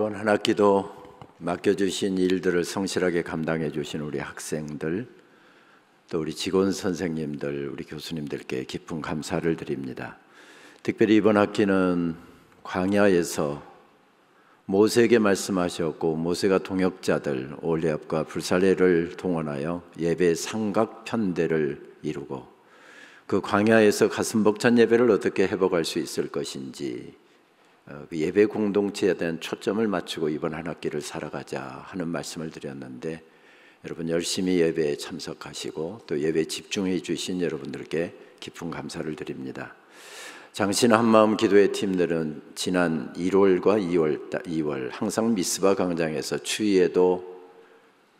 이번 한 학기도 맡겨주신 일들을 성실하게 감당해 주신 우리 학생들 또 우리 직원 선생님들 우리 교수님들께 깊은 감사를 드립니다. 특별히 이번 학기는 광야에서 모세에게 말씀하셨고 모세가 동역자들 올리압과 불살레를 동원하여 예배 삼각 편대를 이루고 그 광야에서 가슴 벅찬 예배를 어떻게 회복할 수 있을 것인지 어, 그 예배 공동체에 대한 초점을 맞추고 이번 한 학기를 살아가자 하는 말씀을 드렸는데 여러분 열심히 예배에 참석하시고 또 예배에 집중해 주신 여러분들께 깊은 감사를 드립니다. 장신 한마음 기도의 팀들은 지난 1월과 2월 2월 항상 미스바 광장에서 추위에도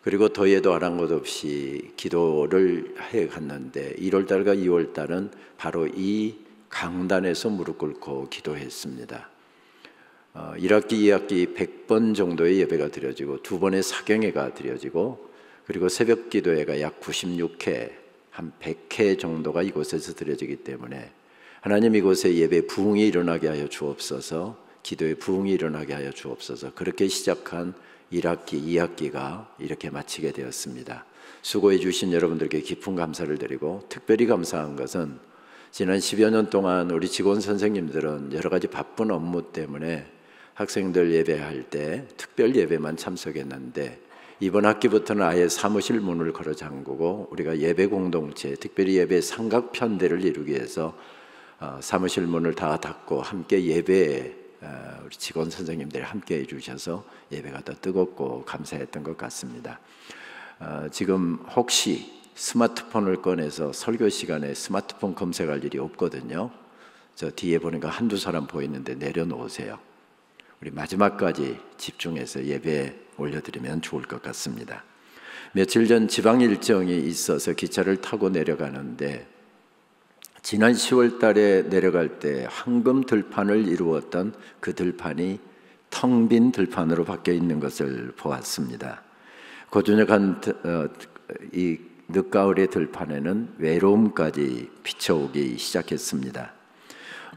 그리고 더위에도 아랑곳없이 기도를 해 갔는데 1월 달과 2월 달은 바로 이 강단에서 무릎 꿇고 기도했습니다. 1학기, 어, 2학기 100번 정도의 예배가 드려지고 두 번의 사경회가 드려지고 그리고 새벽 기도회가 약 96회, 한 100회 정도가 이곳에서 드려지기 때문에 하나님 이곳에 예배 부흥이 일어나게 하여 주옵소서. 기도의 부흥이 일어나게 하여 주옵소서. 그렇게 시작한 1학기, 2학기가 이렇게 마치게 되었습니다. 수고해 주신 여러분들께 깊은 감사를 드리고 특별히 감사한 것은 지난 10여 년 동안 우리 직원 선생님들은 여러 가지 바쁜 업무 때문에 학생들 예배할 때 특별 예배만 참석했는데 이번 학기부터는 아예 사무실 문을 걸어 잠그고 우리가 예배 공동체, 특별히 예배 삼각 편대를 이루기 위해서 어, 사무실 문을 다 닫고 함께 예배 어, 우리 직원 선생님들이 함께 해주셔서 예배가 더 뜨겁고 감사했던 것 같습니다. 어, 지금 혹시 스마트폰을 꺼내서 설교 시간에 스마트폰 검색할 일이 없거든요. 저 뒤에 보니까 한두 사람 보이는데 내려놓으세요. 우리 마지막까지 집중해서 예배 올려드리면 좋을 것 같습니다. 며칠 전 지방 일정이 있어서 기차를 타고 내려가는데 지난 10월 달에 내려갈 때 황금 들판을 이루었던 그 들판이 텅 빈 들판으로 바뀌어 있는 것을 보았습니다. 고즈넉한 그 어, 이 늦가을의 들판에는 외로움까지 비쳐오기 시작했습니다.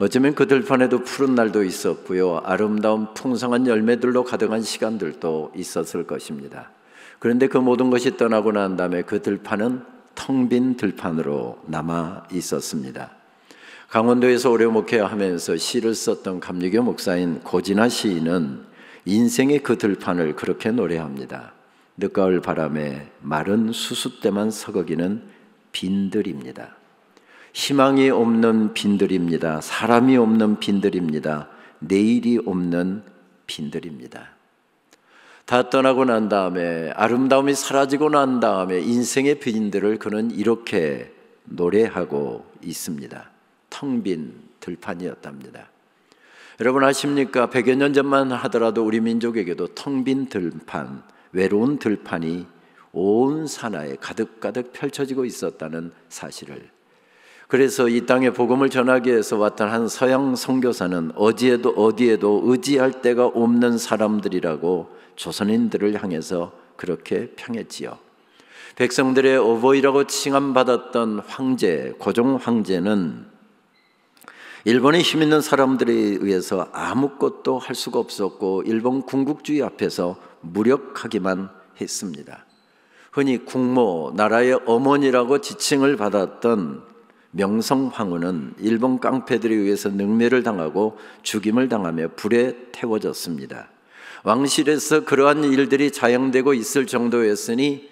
어쩌면 그 들판에도 푸른 날도 있었고요. 아름다운 풍성한 열매들로 가득한 시간들도 있었을 것입니다. 그런데 그 모든 것이 떠나고 난 다음에 그 들판은 텅 빈 들판으로 남아 있었습니다. 강원도에서 오래 목회하면서 시를 썼던 감리교 목사인 고진아 시인은 인생의 그 들판을 그렇게 노래합니다. 늦가을 바람에 마른 수숫대만 서거기는 빈들입니다. 희망이 없는 빈들입니다. 사람이 없는 빈들입니다. 내일이 없는 빈들입니다. 다 떠나고 난 다음에 아름다움이 사라지고 난 다음에 인생의 빈들을 그는 이렇게 노래하고 있습니다. 텅 빈 들판이었답니다. 여러분 아십니까? 100여 년 전만 하더라도 우리 민족에게도 텅 빈 들판, 외로운 들판이 온 산하에 가득가득 펼쳐지고 있었다는 사실을 그래서 이 땅에 복음을 전하기 위해서 왔던 한 서양 선교사는 어디에도 어디에도 의지할 데가 없는 사람들이라고 조선인들을 향해서 그렇게 평했지요. 백성들의 어버이라고 칭함받았던 황제, 고종 황제는 일본의 힘 있는 사람들에 의해서 아무것도 할 수가 없었고 일본 군국주의 앞에서 무력하기만 했습니다. 흔히 국모, 나라의 어머니라고 지칭을 받았던 명성황후는 일본 깡패들에 의해서 능멸을 당하고 죽임을 당하며 불에 태워졌습니다. 왕실에서 그러한 일들이 자행되고 있을 정도였으니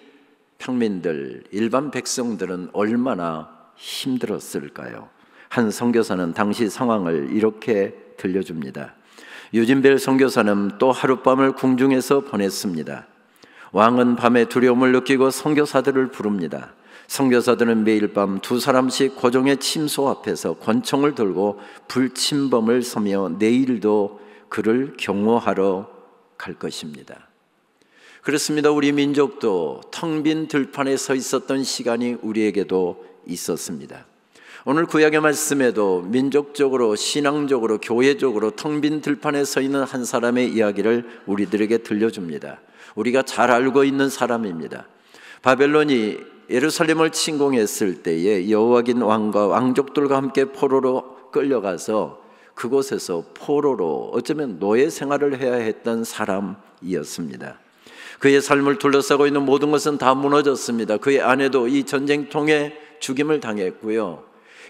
평민들, 일반 백성들은 얼마나 힘들었을까요? 한 선교사는 당시 상황을 이렇게 들려줍니다. 유진벨 선교사는 또 하룻밤을 궁중에서 보냈습니다. 왕은 밤에 두려움을 느끼고 선교사들을 부릅니다. 성교사들은 매일 밤 두 사람씩 고종의 침소 앞에서 권총을 들고 불침범을 서며 내일도 그를 경호하러 갈 것입니다. 그렇습니다. 우리 민족도 텅빈 들판에 서 있었던 시간이 우리에게도 있었습니다. 오늘 구약의 말씀에도 민족적으로, 신앙적으로, 교회적으로 텅빈 들판에 서 있는 한 사람의 이야기를 우리들에게 들려줍니다. 우리가 잘 알고 있는 사람입니다. 바벨론이 예루살렘을 침공했을 때에 여호와긴 왕과 왕족들과 함께 포로로 끌려가서 그곳에서 포로로 어쩌면 노예 생활을 해야 했던 사람이었습니다. 그의 삶을 둘러싸고 있는 모든 것은 다 무너졌습니다. 그의 아내도 이 전쟁통에 죽임을 당했고요.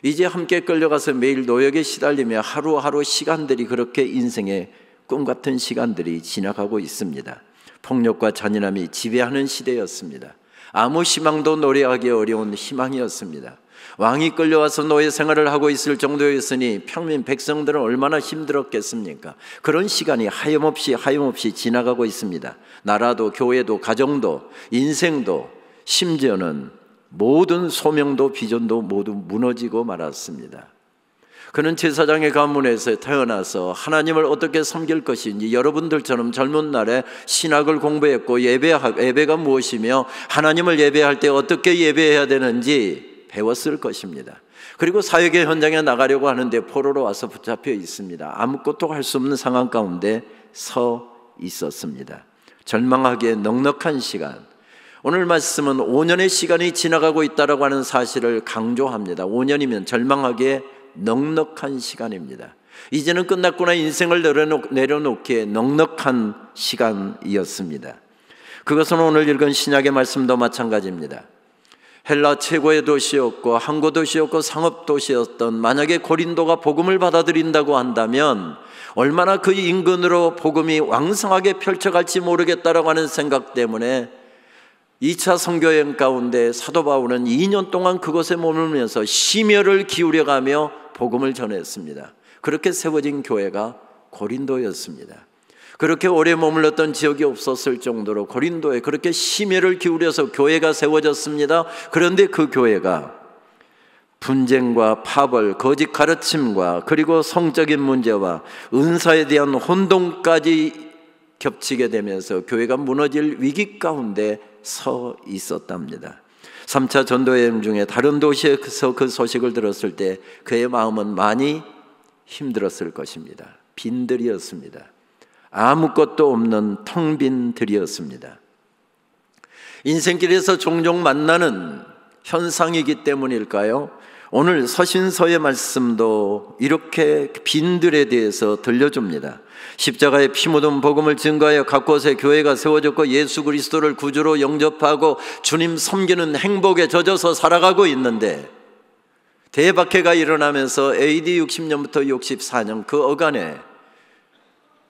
이제 함께 끌려가서 매일 노역에 시달리며 하루하루 시간들이 그렇게 인생의 꿈 같은 시간들이 지나가고 있습니다. 폭력과 잔인함이 지배하는 시대였습니다. 아무 희망도 노래하기 어려운 희망이었습니다. 왕이 끌려와서 노예 생활을 하고 있을 정도였으니 평민 백성들은 얼마나 힘들었겠습니까? 그런 시간이 하염없이 하염없이 지나가고 있습니다. 나라도 교회도 가정도 인생도 심지어는 모든 소명도 비전도 모두 무너지고 말았습니다. 그는 제사장의 가문에서 태어나서 하나님을 어떻게 섬길 것인지 여러분들처럼 젊은 날에 신학을 공부했고 예배 예배가 무엇이며 하나님을 예배할 때 어떻게 예배해야 되는지 배웠을 것입니다. 그리고 사역의 현장에 나가려고 하는데 포로로 와서 붙잡혀 있습니다. 아무것도 할 수 없는 상황 가운데 서 있었습니다. 절망하기에 넉넉한 시간. 오늘 말씀은 5년의 시간이 지나가고 있다라고 하는 사실을 강조합니다. 5년이면 절망하기에 넉넉한 시간입니다. 이제는 끝났구나 인생을 내려놓, 기에 넉넉한 시간이었습니다. 그것은 오늘 읽은 신약의 말씀도 마찬가지입니다. 헬라 최고의 도시였고 항구 도시였고 상업 도시였던 만약에 고린도가 복음을 받아들인다고 한다면 얼마나 그 인근으로 복음이 왕성하게 펼쳐갈지 모르겠다라고 하는 생각 때문에 2차 선교행 가운데 사도 바울은 2년 동안 그곳에 머물면서 심혈을 기울여가며 복음을 전했습니다. 그렇게 세워진 교회가 고린도였습니다. 그렇게 오래 머물렀던 지역이 없었을 정도로 고린도에 그렇게 심혈을 기울여서 교회가 세워졌습니다. 그런데 그 교회가 분쟁과 파벌, 거짓 가르침과 그리고 성적인 문제와 은사에 대한 혼동까지 겹치게 되면서 교회가 무너질 위기 가운데 서 있었답니다. 3차 전도 여행 중에 다른 도시에서 그 소식을 들었을 때 그의 마음은 많이 힘들었을 것입니다. 빈들이었습니다. 아무것도 없는 텅빈 들이었습니다. 인생길에서 종종 만나는 현상이기 때문일까요? 오늘 서신서의 말씀도 이렇게 빈들에 대해서 들려줍니다. 십자가의 피 묻은 복음을 증거하여 각곳에 교회가 세워졌고 예수 그리스도를 구주로 영접하고 주님 섬기는 행복에 젖어서 살아가고 있는데 대박해가 일어나면서 AD 60년부터 64년 그 어간에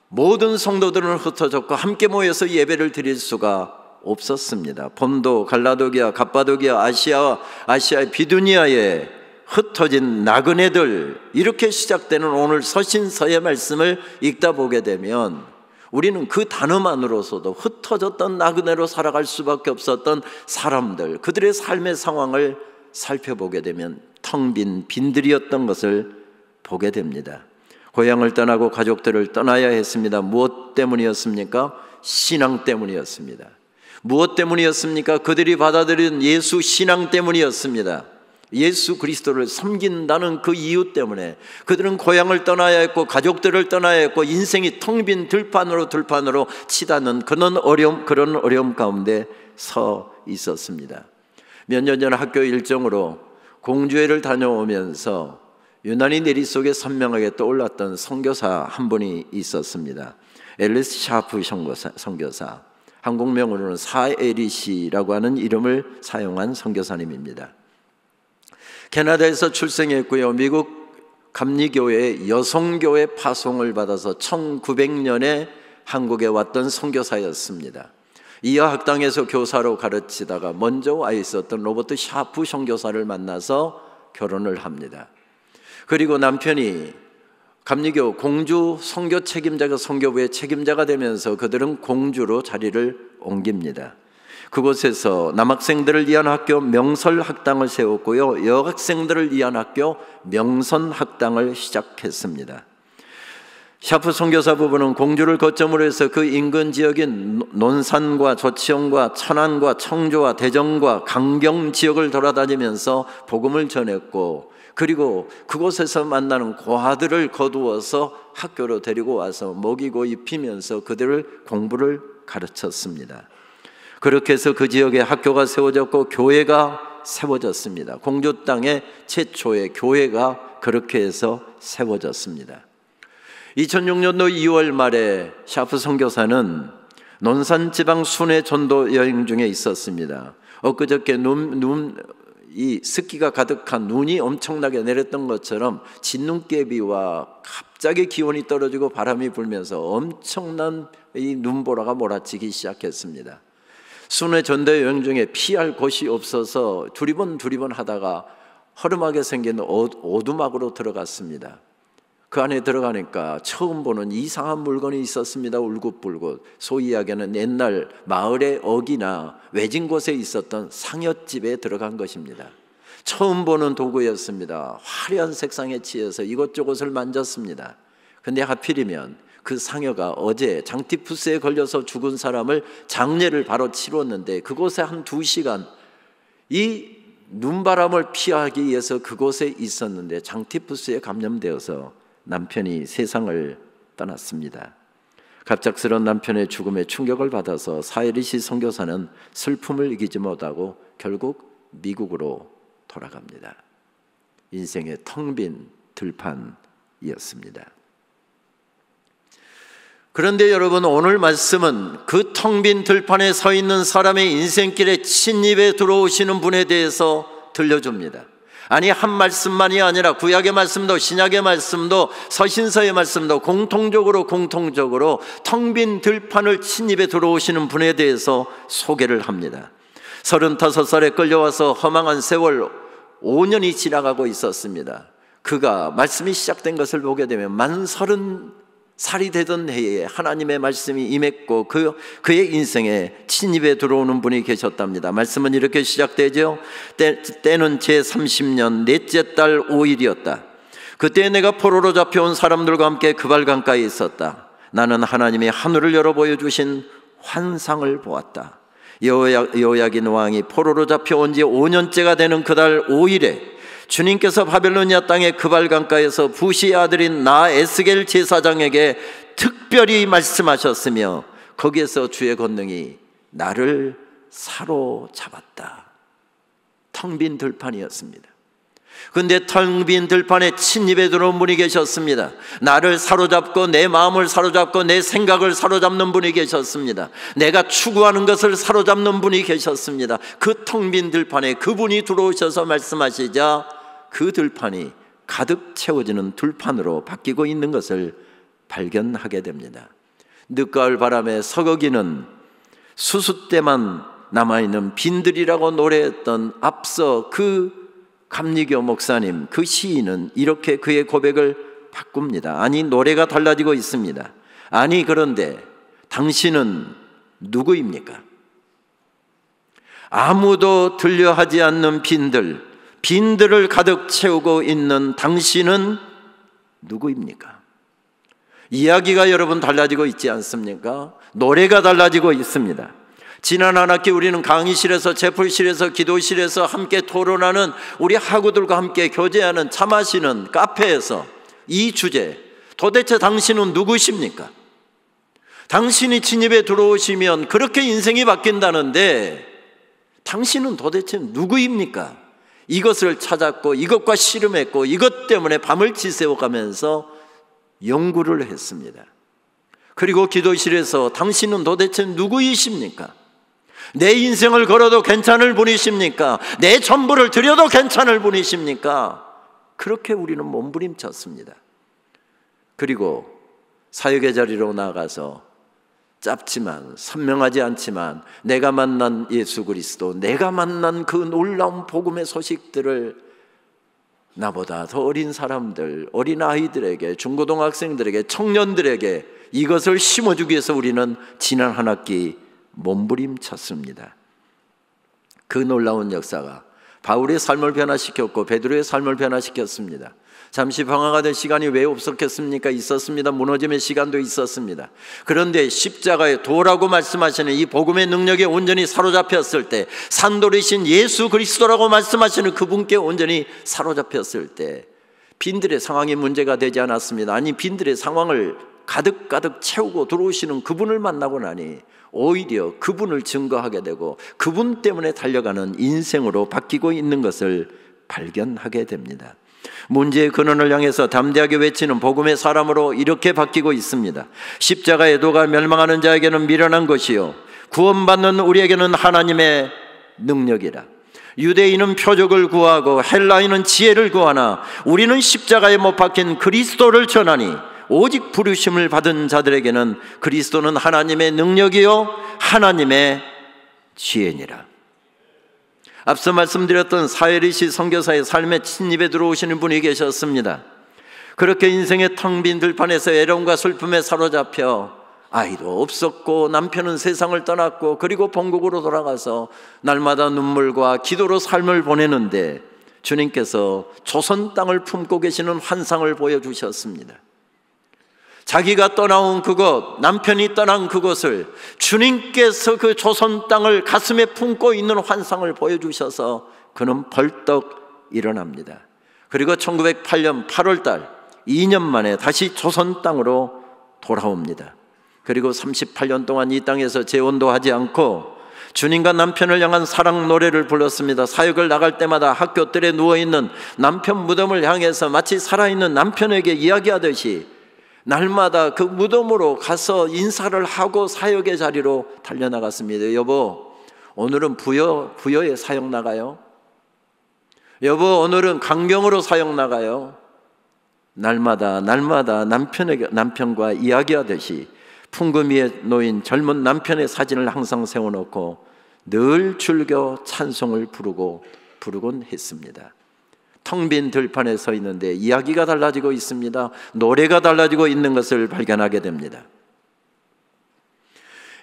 모든 성도들은 흩어졌고 함께 모여서 예배를 드릴 수가 없었습니다. 본도, 갈라도기아, 갑바도기아, 아시아와 아시아의 비두니아에 흩어진 나그네들 이렇게 시작되는 오늘 서신서의 말씀을 읽다 보게 되면 우리는 그 단어만으로서도 흩어졌던 나그네로 살아갈 수밖에 없었던 사람들 그들의 삶의 상황을 살펴보게 되면 텅 빈 빈들이었던 것을 보게 됩니다. 고향을 떠나고 가족들을 떠나야 했습니다. 무엇 때문이었습니까? 신앙 때문이었습니다. 무엇 때문이었습니까? 그들이 받아들인 예수 신앙 때문이었습니다. 예수 그리스도를 섬긴다는 그 이유 때문에 그들은 고향을 떠나야 했고 가족들을 떠나야 했고 인생이 텅 빈 들판으로 들판으로 치닫는 그런 어려움 그런 어려움 가운데 서 있었습니다. 몇 년 전 학교 일정으로 공주회를 다녀오면서 유난히 내리 속에 선명하게 떠올랐던 선교사 한 분이 있었습니다. 앨리스 샤프 선교사, 한국명으로는 사에리 씨라고 하는 이름을 사용한 선교사님입니다. 캐나다에서 출생했고요. 미국 감리교회 여성교회 파송을 받아서 1900년에 한국에 왔던 선교사였습니다. 이어 학당에서 교사로 가르치다가 먼저 와 있었던 로버트 샤프 선교사를 만나서 결혼을 합니다. 그리고 남편이 감리교 공주 선교 책임자가 선교부의 책임자가 되면서 그들은 공주로 자리를 옮깁니다. 그곳에서 남학생들을 위한 학교 명설학당을 세웠고요. 여학생들을 위한 학교 명선학당을 시작했습니다. 샤프 선교사 부부는 공주를 거점으로 해서 그 인근 지역인 논산과 조치원과 천안과 청조와 대전과 강경 지역을 돌아다니면서 복음을 전했고 그리고 그곳에서 만나는 고아들을 거두어서 학교로 데리고 와서 먹이고 입히면서 그들을 공부를 가르쳤습니다. 그렇게 해서 그 지역에 학교가 세워졌고 교회가 세워졌습니다. 공주 땅의 최초의 교회가 그렇게 해서 세워졌습니다. 2006년도 2월 말에 샤프 선교사는 논산 지방 순회 전도 여행 중에 있었습니다. 엊그저께 눈, 눈, 이 습기가 가득한 눈이 엄청나게 내렸던 것처럼 진눈깨비와 갑자기 기온이 떨어지고 바람이 불면서 엄청난 이 눈보라가 몰아치기 시작했습니다. 순회 전대 여행 중에 피할 곳이 없어서 두리번 두리번 하다가 허름하게 생긴 어, 오두막으로 들어갔습니다. 그 안에 들어가니까 처음 보는 이상한 물건이 있었습니다. 울긋불긋. 소위 이야기는 옛날 마을의 어기나 외진 곳에 있었던 상여집에 들어간 것입니다. 처음 보는 도구였습니다. 화려한 색상에 치해서 이것저것을 만졌습니다. 근데 하필이면 그 상여가 어제 장티푸스에 걸려서 죽은 사람을 장례를 바로 치렀는데 그곳에 한 두 시간 이 눈바람을 피하기 위해서 그곳에 있었는데 장티푸스에 감염되어서 남편이 세상을 떠났습니다. 갑작스런 남편의 죽음에 충격을 받아서 사이리시 선교사는 슬픔을 이기지 못하고 결국 미국으로 돌아갑니다. 인생의 텅 빈 들판이었습니다. 그런데 여러분 오늘 말씀은 그 텅 빈 들판에 서 있는 사람의 인생길에 침입에 들어오시는 분에 대해서 들려줍니다. 아니 한 말씀만이 아니라 구약의 말씀도 신약의 말씀도 서신서의 말씀도 공통적으로 공통적으로 텅빈 들판을 친입에 들어오시는 분에 대해서 소개를 합니다. 35살에 끌려와서 허망한 세월 5년이 지나가고 있었습니다. 그가 말씀이 시작된 것을 보게 되면 만 서른 살이 되던 해에 하나님의 말씀이 임했고 그 그의 인생에 친입에 들어오는 분이 계셨답니다. 말씀은 이렇게 시작되죠. 때, 때는 제 30년 넷째 달 5일이었다. 그때 내가 포로로 잡혀온 사람들과 함께 그발강가에 있었다. 나는 하나님의 하늘을 열어 보여주신 환상을 보았다. 여호야긴 왕이 포로로 잡혀온 지 5년째가 되는 그 달 5일에 주님께서 바벨로니아 땅의 그발강가에서 부시 아들인 나 에스겔 제사장에게 특별히 말씀하셨으며 거기에서 주의 권능이 나를 사로잡았다. 텅빈 들판이었습니다. 근데 텅빈 들판에 친입에 들어온 분이 계셨습니다. 나를 사로잡고 내 마음을 사로잡고 내 생각을 사로잡는 분이 계셨습니다. 내가 추구하는 것을 사로잡는 분이 계셨습니다. 그텅빈 들판에 그분이 들어오셔서 말씀하시자 그 들판이 가득 채워지는 들판으로 바뀌고 있는 것을 발견하게 됩니다. 늦가을 바람에 서거기는 수숫대만 남아있는 빈들이라고 노래했던 앞서 그 감리교 목사님, 그 시인은 이렇게 그의 고백을 바꿉니다. 아니, 노래가 달라지고 있습니다. 아니, 그런데 당신은 누구입니까? 아무도 들려하지 않는 빈들, 빈들을 가득 채우고 있는 당신은 누구입니까? 이야기가 여러분 달라지고 있지 않습니까? 노래가 달라지고 있습니다. 지난 한 학기 우리는 강의실에서 제풀실에서 기도실에서 함께 토론하는 우리 학우들과 함께 교제하는 차 마시는 카페에서 이 주제 도대체 당신은 누구십니까? 당신이 진입에 들어오시면 그렇게 인생이 바뀐다는데 당신은 도대체 누구입니까? 이것을 찾았고 이것과 씨름했고 이것 때문에 밤을 지새워가면서 연구를 했습니다. 그리고 기도실에서 당신은 도대체 누구이십니까? 내 인생을 걸어도 괜찮을 분이십니까? 내 전부를 드려도 괜찮을 분이십니까? 그렇게 우리는 몸부림쳤습니다. 그리고 사역의 자리로 나가서 짧지만 선명하지 않지만 내가 만난 예수 그리스도, 내가 만난 그 놀라운 복음의 소식들을 나보다 더 어린 사람들, 어린 아이들에게, 중고등학생들에게, 청년들에게 이것을 심어주기 위해서 우리는 지난 한 학기 몸부림쳤습니다. 그 놀라운 역사가 바울의 삶을 변화시켰고 베드로의 삶을 변화시켰습니다. 잠시 방황가 될 시간이 왜 없었겠습니까? 있었습니다. 무너짐의 시간도 있었습니다. 그런데 십자가의 도라고 말씀하시는 이 복음의 능력에 온전히 사로잡혔을 때 산돌이신 예수 그리스도라고 말씀하시는 그분께 온전히 사로잡혔을 때 빈들의 상황이 문제가 되지 않았습니다. 아니 빈들의 상황을 가득가득 채우고 들어오시는 그분을 만나고 나니 오히려 그분을 증거하게 되고 그분 때문에 달려가는 인생으로 바뀌고 있는 것을 발견하게 됩니다. 문제의 근원을 향해서 담대하게 외치는 복음의 사람으로 이렇게 바뀌고 있습니다. 십자가의 도가 멸망하는 자에게는 미련한 것이요. 구원받는 우리에게는 하나님의 능력이라. 유대인은 표적을 구하고 헬라인은 지혜를 구하나 우리는 십자가에 못 박힌 그리스도를 전하니 오직 부르심을 받은 자들에게는 그리스도는 하나님의 능력이요 하나님의 지혜니라. 앞서 말씀드렸던 사회리시 선교사의 삶에 침입에 들어오시는 분이 계셨습니다. 그렇게 인생의 텅 빈 들판에서 애론과 슬픔에 사로잡혀 아이도 없었고 남편은 세상을 떠났고 그리고 본국으로 돌아가서 날마다 눈물과 기도로 삶을 보내는데 주님께서 조선 땅을 품고 계시는 환상을 보여주셨습니다. 자기가 떠나온 그곳, 남편이 떠난 그곳을 주님께서 그 조선 땅을 가슴에 품고 있는 환상을 보여주셔서 그는 벌떡 일어납니다. 그리고 1908년 8월 달 2년 만에 다시 조선 땅으로 돌아옵니다. 그리고 38년 동안 이 땅에서 재혼도 하지 않고 주님과 남편을 향한 사랑 노래를 불렀습니다. 사역을 나갈 때마다 학교 들에 누워있는 남편 무덤을 향해서 마치 살아있는 남편에게 이야기하듯이 날마다 그 무덤으로 가서 인사를 하고 사역의 자리로 달려나갔습니다. 여보, 오늘은 부여, 부여의 사역 나가요. 여보, 오늘은 강경으로 사역 나가요. 날마다, 날마다 남편에게, 남편과 이야기하듯이 풍금위에 놓인 젊은 남편의 사진을 항상 세워놓고 늘 즐겨 찬송을 부르고 부르곤 했습니다. 텅빈 들판에 서 있는데 이야기가 달라지고 있습니다. 노래가 달라지고 있는 것을 발견하게 됩니다.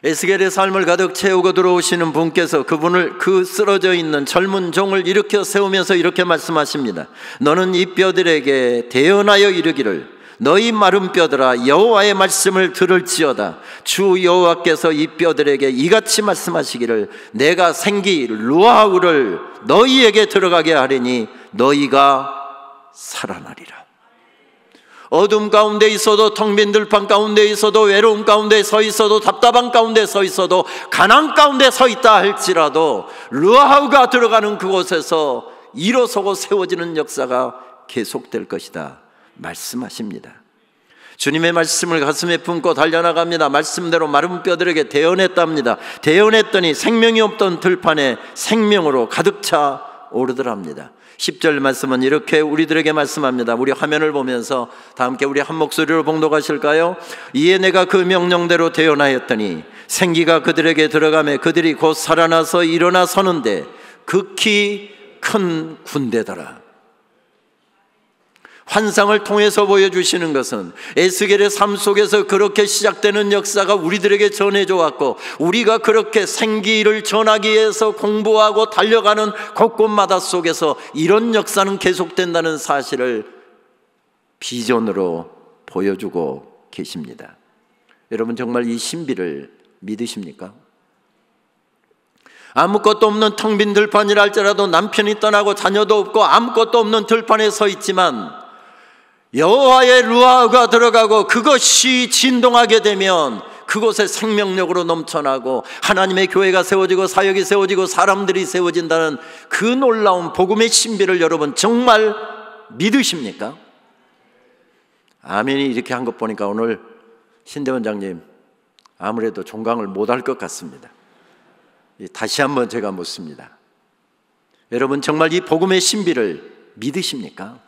에스겔의 삶을 가득 채우고 들어오시는 분께서 그분을 그 쓰러져 있는 젊은 종을 일으켜 세우면서 이렇게 말씀하십니다. 너는 이 뼈들에게 대언하여 이르기를 너희 마른 뼈들아 여호와의 말씀을 들을지어다 주 여호와께서 이 뼈들에게 이같이 말씀하시기를 내가 생기 루아우를 너희에게 들어가게 하리니 너희가 살아나리라 어둠 가운데 있어도 텅 빈 들판 가운데 있어도 외로움 가운데 서 있어도 답답한 가운데 서 있어도 가난 가운데 서 있다 할지라도 루아우가 들어가는 그곳에서 일어서고 세워지는 역사가 계속될 것이다. 말씀하십니다. 주님의 말씀을 가슴에 품고 달려나갑니다. 말씀대로 마른 뼈들에게 대언했답니다. 대언했더니 생명이 없던 들판에 생명으로 가득 차 오르더랍니다. 10절 말씀은 이렇게 우리들에게 말씀합니다. 우리 화면을 보면서 다 함께 우리 한 목소리로 봉독하실까요? 이에 내가 그 명령대로 대언하였더니 생기가 그들에게 들어가매 그들이 곧 살아나서 일어나 서는데 극히 큰 군대더라. 환상을 통해서 보여주시는 것은 에스겔의 삶 속에서 그렇게 시작되는 역사가 우리들에게 전해져 왔고 우리가 그렇게 생기를 전하기 위해서 공부하고 달려가는 곳곳마다 속에서 이런 역사는 계속된다는 사실을 비전으로 보여주고 계십니다. 여러분 정말 이 신비를 믿으십니까? 아무것도 없는 텅빈들판이랄지라도 남편이 떠나고 자녀도 없고 아무것도 없는 들판에 서 있지만 여호와의 루아가 들어가고 그것이 진동하게 되면 그곳에 생명력으로 넘쳐나고 하나님의 교회가 세워지고 사역이 세워지고 사람들이 세워진다는 그 놀라운 복음의 신비를 여러분 정말 믿으십니까? 아멘이 이렇게 한 것 보니까 오늘 신대 원장님 아무래도 종강을 못 할 것 같습니다. 다시 한번 제가 묻습니다. 여러분 정말 이 복음의 신비를 믿으십니까?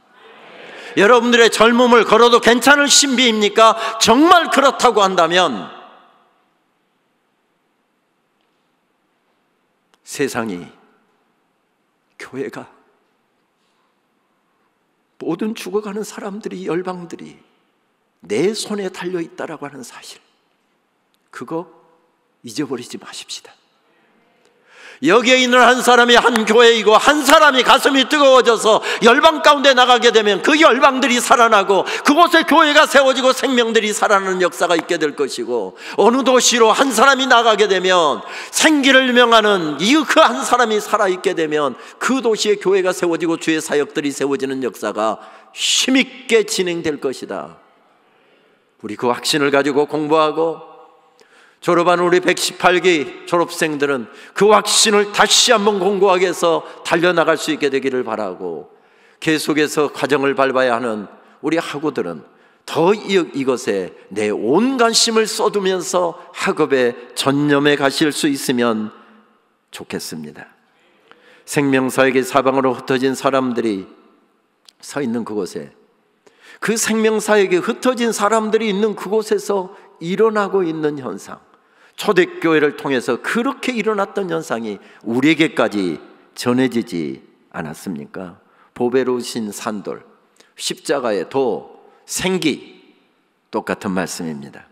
여러분들의 젊음을 걸어도 괜찮을 신비입니까? 정말 그렇다고 한다면 세상이 교회가 모든 죽어가는 사람들이 열방들이 내 손에 달려 있다라고 하는 사실 그거 잊어버리지 마십시다. 여기에 있는 한 사람이 한 교회이고 한 사람이 가슴이 뜨거워져서 열방 가운데 나가게 되면 그 열방들이 살아나고 그곳에 교회가 세워지고 생명들이 살아나는 역사가 있게 될 것이고 어느 도시로 한 사람이 나가게 되면 생기를 명하는 이그한 사람이 살아있게 되면 그 도시에 교회가 세워지고 주의 사역들이 세워지는 역사가 힘있게 진행될 것이다. 우리 그 확신을 가지고 공부하고 졸업한 우리 118기 졸업생들은 그 확신을 다시 한번 공고하게 해서 달려나갈 수 있게 되기를 바라고 계속해서 과정을 밟아야 하는 우리 학우들은 더 이것에 내 온 관심을 쏟으면서 학업에 전념해 가실 수 있으면 좋겠습니다. 생명사에게 사방으로 흩어진 사람들이 서 있는 그곳에 그 생명사에게 흩어진 사람들이 있는 그곳에서 일어나고 있는 현상. 초대교회를 통해서 그렇게 일어났던 현상이 우리에게까지 전해지지 않았습니까? 보배로우신 산돌, 십자가의 도, 생기 똑같은 말씀입니다.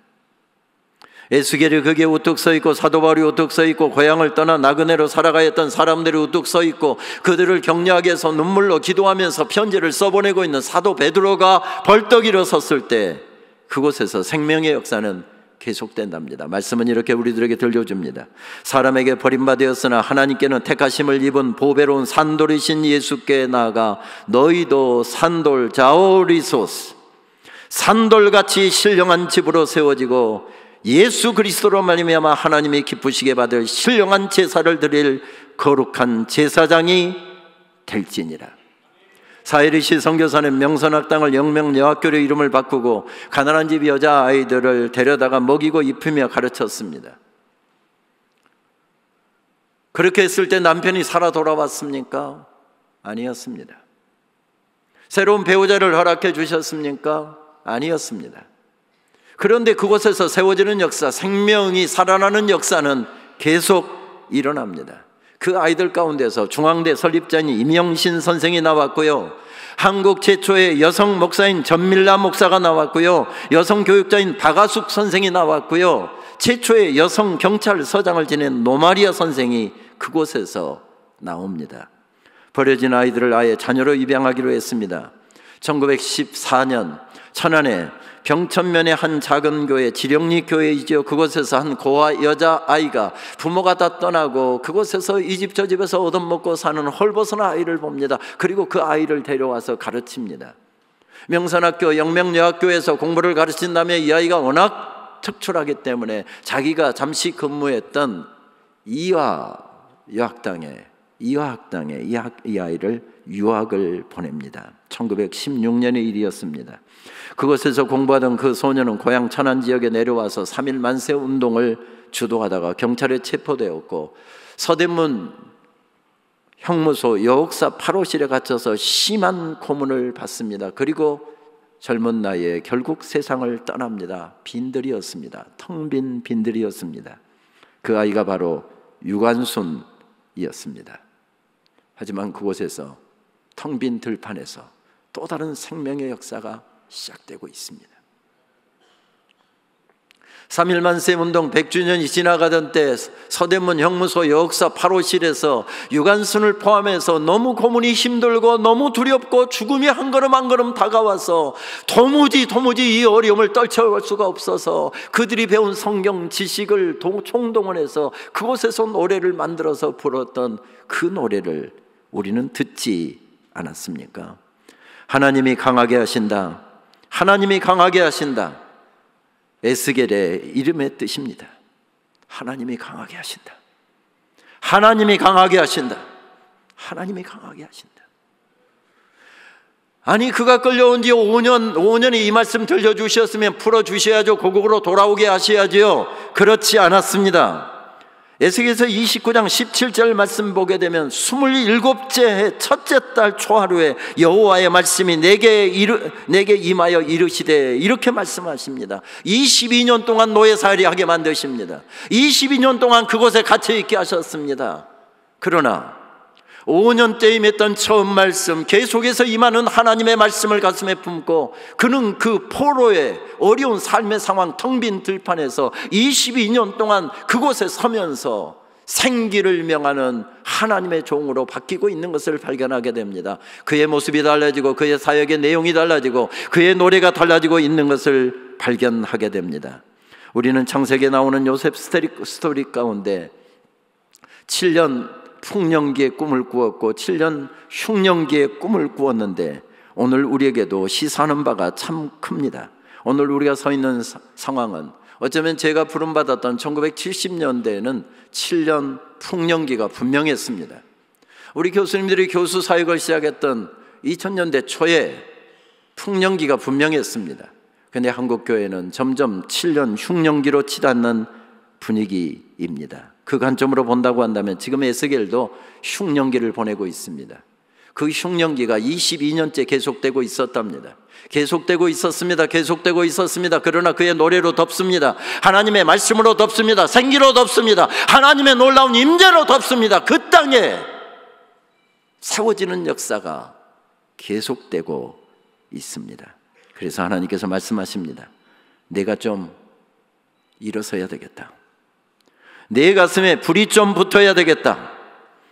예수계를 거기에 우뚝 서 있고 사도바울이 우뚝 서 있고 고향을 떠나 나그네로 살아가였던 사람들이 우뚝 서 있고 그들을 격려하게 해서 눈물로 기도하면서 편지를 써보내고 있는 사도 베드로가 벌떡 일어섰을 때 그곳에서 생명의 역사는 계속된답니다. 말씀은 이렇게 우리들에게 들려줍니다. 사람에게 버림받으으나 하나님께는 택하심을 입은 보배로운 산돌이신 예수께 나아가 너희도 산돌 자오리소스 산돌같이 신령한 집으로 세워지고 예수 그리스도로 말미암아 하나님이 기쁘시게 받을 신령한 제사를 드릴 거룩한 제사장이 될지니라. 사이리시 성교사는 명선학당을 영명 여학교로 이름을 바꾸고 가난한 집 여자 아이들을 데려다가 먹이고 입히며 가르쳤습니다. 그렇게 했을 때 남편이 살아 돌아왔습니까? 아니었습니다. 새로운 배우자를 허락해 주셨습니까? 아니었습니다. 그런데 그곳에서 세워지는 역사, 생명이 살아나는 역사는 계속 일어납니다. 그 아이들 가운데서 중앙대 설립자인 임영신 선생이 나왔고요. 한국 최초의 여성 목사인 전밀라 목사가 나왔고요. 여성 교육자인 박아숙 선생이 나왔고요. 최초의 여성 경찰서장을 지낸 노마리아 선생이 그곳에서 나옵니다. 버려진 아이들을 아예 자녀로 입양하기로 했습니다. 1914년 천안에 병천면의 한 작은 교회, 지령리 교회이지요. 그곳에서 한 고아 여자 아이가 부모가 다 떠나고 그곳에서 이 집 저 집에서 얻어먹고 사는 헐벗은 아이를 봅니다. 그리고 그 아이를 데려와서 가르칩니다. 명산학교, 영명여학교에서 공부를 가르친 다음에 이 아이가 워낙 특출하기 때문에 자기가 잠시 근무했던 이화 여학당에 이화학당에 이, 이 아이를 유학을 보냅니다. 1916년의 일이었습니다. 그곳에서 공부하던 그 소녀는 고향 천안 지역에 내려와서 3일 만세 운동을 주도하다가 경찰에 체포되었고 서대문 형무소 여옥사 8호실에 갇혀서 심한 고문을 받습니다. 그리고 젊은 나이에 결국 세상을 떠납니다. 빈들이었습니다. 텅빈 빈들이었습니다. 그 아이가 바로 유관순이었습니다. 하지만 그곳에서 텅빈 들판에서 또 다른 생명의 역사가 시작되고 있습니다. 3일 만세 운동 100주년이 지나가던 때 서대문 형무소 역사 8호실에서 유관순을 포함해서 너무 고문이 힘들고 너무 두렵고 죽음이 한 걸음 한 걸음 다가와서 도무지 도무지 이 어려움을 떨쳐올 수가 없어서 그들이 배운 성경 지식을 총동원해서 그곳에서 노래를 만들어서 불었던 그 노래를 우리는 듣지 않았습니까? 하나님이 강하게 하신다. 하나님이 강하게 하신다. 에스겔의 이름의 뜻입니다. 하나님이 강하게 하신다. 하나님이 강하게 하신다. 하나님이 강하게 하신다. 아니 그가 끌려온 지 5년 5년이 이 말씀 들려 주셨으면 풀어 주셔야죠. 고국으로 돌아오게 하셔야지 그렇지 않았습니다. 에스겔서 29장 17절 말씀 보게 되면 27째 해 첫째 달 초하루에 여호와의 말씀이 내게 이르, 내게 임하여 이르시되 이렇게 말씀하십니다. 22년 동안 노예 살이하게 만드십니다. 22년 동안 그곳에 갇혀 있게 하셨습니다. 그러나 5년째임 했던 처음 말씀, 계속해서 임하는 하나님의 말씀을 가슴에 품고 그는 그 포로의 어려운 삶의 상황 텅 빈 들판에서 22년 동안 그곳에 서면서 생기를 명하는 하나님의 종으로 바뀌고 있는 것을 발견하게 됩니다. 그의 모습이 달라지고 그의 사역의 내용이 달라지고 그의 노래가 달라지고 있는 것을 발견하게 됩니다. 우리는 창세기에 나오는 요셉 스토리 가운데 7년 풍년기의 꿈을 꾸었고 7년 흉년기의 꿈을 꾸었는데 오늘 우리에게도 시사하는 바가 참 큽니다. 오늘 우리가 서 있는 상황은 어쩌면 제가 부름받았던 1970년대에는 7년 풍년기가 분명했습니다. 우리 교수님들이 교수 사역을 시작했던 2000년대 초에 풍년기가 분명했습니다. 근데 한국 교회는 점점 7년 흉년기로 치닫는 분위기입니다. 그 관점으로 본다고 한다면 지금 에스겔도 흉년기를 보내고 있습니다. 그 흉년기가 22년째 계속되고 있었답니다. 계속되고 있었습니다. 계속되고 있었습니다. 그러나 그의 노래로 덮습니다. 하나님의 말씀으로 덮습니다. 생기로 덮습니다. 하나님의 놀라운 임재로 덮습니다. 그 땅에 세워지는 역사가 계속되고 있습니다. 그래서 하나님께서 말씀하십니다. 내가 좀 일어서야 되겠다. 내 가슴에 불이 좀 붙어야 되겠다.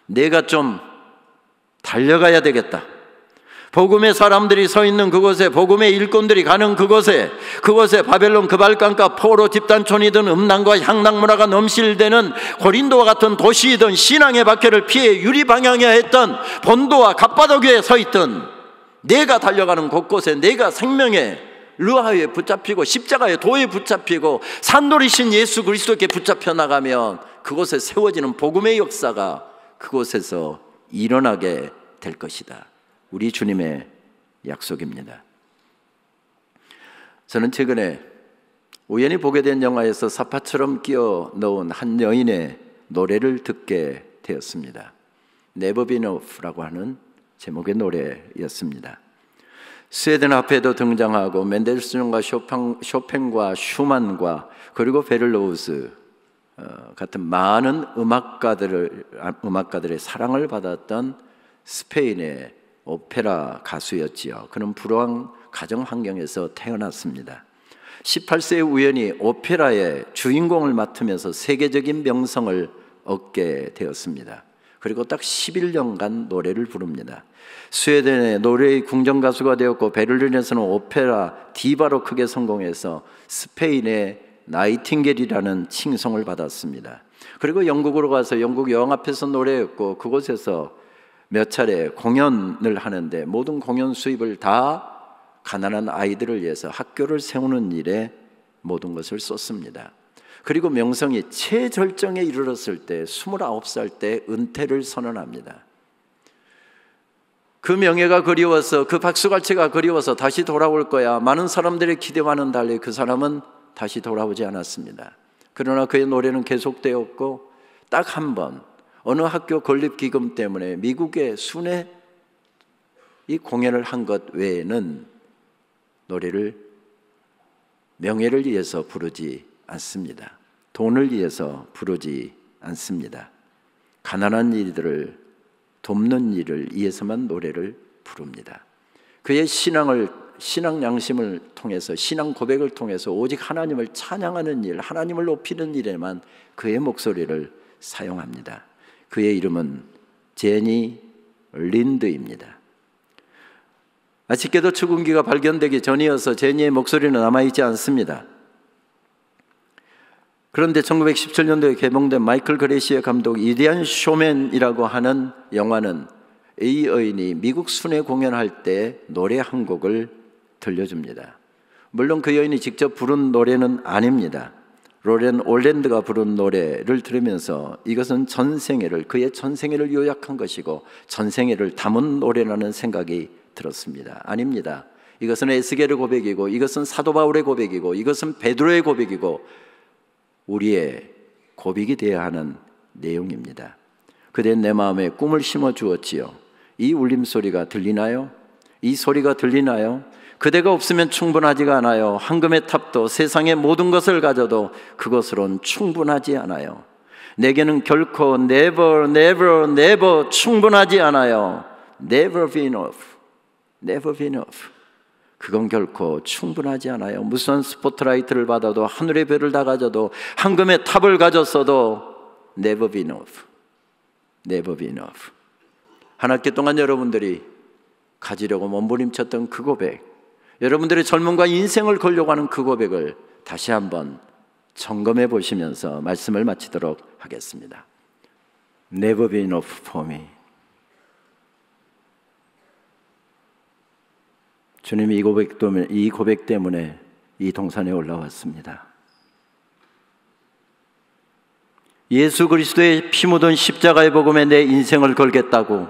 내가 좀 달려가야 되겠다. 복음의 사람들이 서 있는 그곳에 복음의 일꾼들이 가는 그곳에 그곳에 바벨론 그발강과 포로 집단촌이든 음란과 향락문화가 넘실대는 고린도와 같은 도시이든 신앙의 박해를 피해 유리 방향에 했던 본도와 갑바덕 위에 서 있던 내가 달려가는 곳곳에 내가 생명의 루하에 붙잡히고 십자가의 도에 붙잡히고 산돌이신 예수 그리스도께 붙잡혀 나가면 그곳에 세워지는 복음의 역사가 그곳에서 일어나게 될 것이다. 우리 주님의 약속입니다. 저는 최근에 우연히 보게 된 영화에서 사파처럼 끼어 넣은 한 여인의 노래를 듣게 되었습니다. Never Be Enough라고 하는 제목의 노래였습니다. 스웨덴 앞에도 등장하고 맨델스존과 쇼팽, 쇼팽과 슈만과 그리고 베를로우스 어, 같은 많은 음악가들을 아, 음악가들의 사랑을 받았던 스페인의 오페라 가수였지요. 그는 불황 가정 환경에서 태어났습니다. 18세에 우연히 오페라의 주인공을 맡으면서 세계적인 명성을 얻게 되었습니다. 그리고 딱 11년간 노래를 부릅니다. 스웨덴의 노래의 궁정 가수가 되었고 베를린에서는 오페라 디바로 크게 성공해서 스페인의 나이팅겔이라는 칭송을 받았습니다. 그리고 영국으로 가서 영국 여왕 앞에서 노래했고 그곳에서 몇 차례 공연을 하는데 모든 공연 수입을 다 가난한 아이들을 위해서 학교를 세우는 일에 모든 것을 썼습니다. 그리고 명성이 최절정에 이르렀을 때 29살 때 은퇴를 선언합니다. 그 명예가 그리워서 그 박수갈채가 그리워서 다시 돌아올 거야. 많은 사람들의 기대와는 달리 그 사람은 다시 돌아오지 않았습니다. 그러나 그의 노래는 계속되었고 딱 한 번 어느 학교 건립 기금 때문에 미국의 순회 이 공연을 한 것 외에는 노래를 명예를 위해서 부르지 않습니다. 돈을 위해서 부르지 않습니다. 가난한 일들을 돕는 일을 위해서만 노래를 부릅니다. 그의 신앙을 신앙 양심을 통해서 신앙 고백을 통해서 오직 하나님을 찬양하는 일, 하나님을 높이는 일에만 그의 목소리를 사용합니다. 그의 이름은 제니 린드입니다. 아쉽게도 추궁기가 발견되기 전이어서 제니의 목소리는 남아있지 않습니다. 그런데 1917년도에 개봉된 마이클 그레시의 감독 이디안 쇼맨이라고 하는 영화는 이 여인이 미국 순회 공연할 때 노래 한 곡을 들려줍니다. 물론 그 여인이 직접 부른 노래는 아닙니다. 로렌 올랜드가 부른 노래를 들으면서 이것은 전생애를 그의 전생애를 요약한 것이고 전생애를 담은 노래라는 생각이 들었습니다. 아닙니다. 이것은 에스겔의 고백이고 이것은 사도 바울의 고백이고 이것은 베드로의 고백이고 우리의 고백이 되어야 하는 내용입니다. 그댄 내 마음에 꿈을 심어 주었지요. 이 울림 소리가 들리나요? 이 소리가 들리나요? 그대가 없으면 충분하지가 않아요. 황금의 탑도 세상의 모든 것을 가져도 그것으론 충분하지 않아요. 내게는 결코 never, never, never 충분하지 않아요. Never be enough. Never be enough. 그건 결코 충분하지 않아요. 무슨 스포트라이트를 받아도 하늘의 별을 다 가져도 황금의 탑을 가졌어도 never be enough. never be enough. 한 학기 동안 여러분들이 가지려고 몸부림쳤던 그 고백, 여러분들의 젊음과 인생을 걸려고 하는 그 고백을 다시 한번 점검해 보시면서 말씀을 마치도록 하겠습니다. Never be enough for me. 주님이 이 고백 때문에, 이 고백 때문에 이 동산에 올라왔습니다. 예수 그리스도의 피 묻은 십자가의 복음에 내 인생을 걸겠다고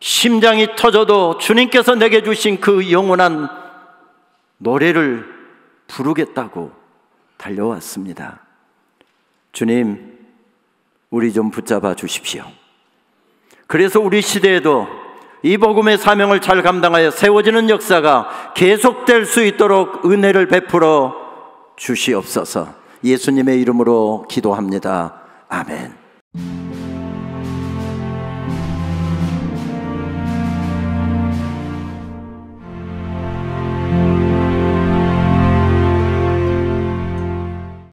심장이 터져도 주님께서 내게 주신 그 영원한 노래를 부르겠다고 달려왔습니다. 주님, 우리 좀 붙잡아 주십시오. 그래서 우리 시대에도 이 복음의 사명을 잘 감당하여 세워지는 역사가 계속될 수 있도록 은혜를 베풀어 주시옵소서. 예수님의 이름으로 기도합니다. 아멘.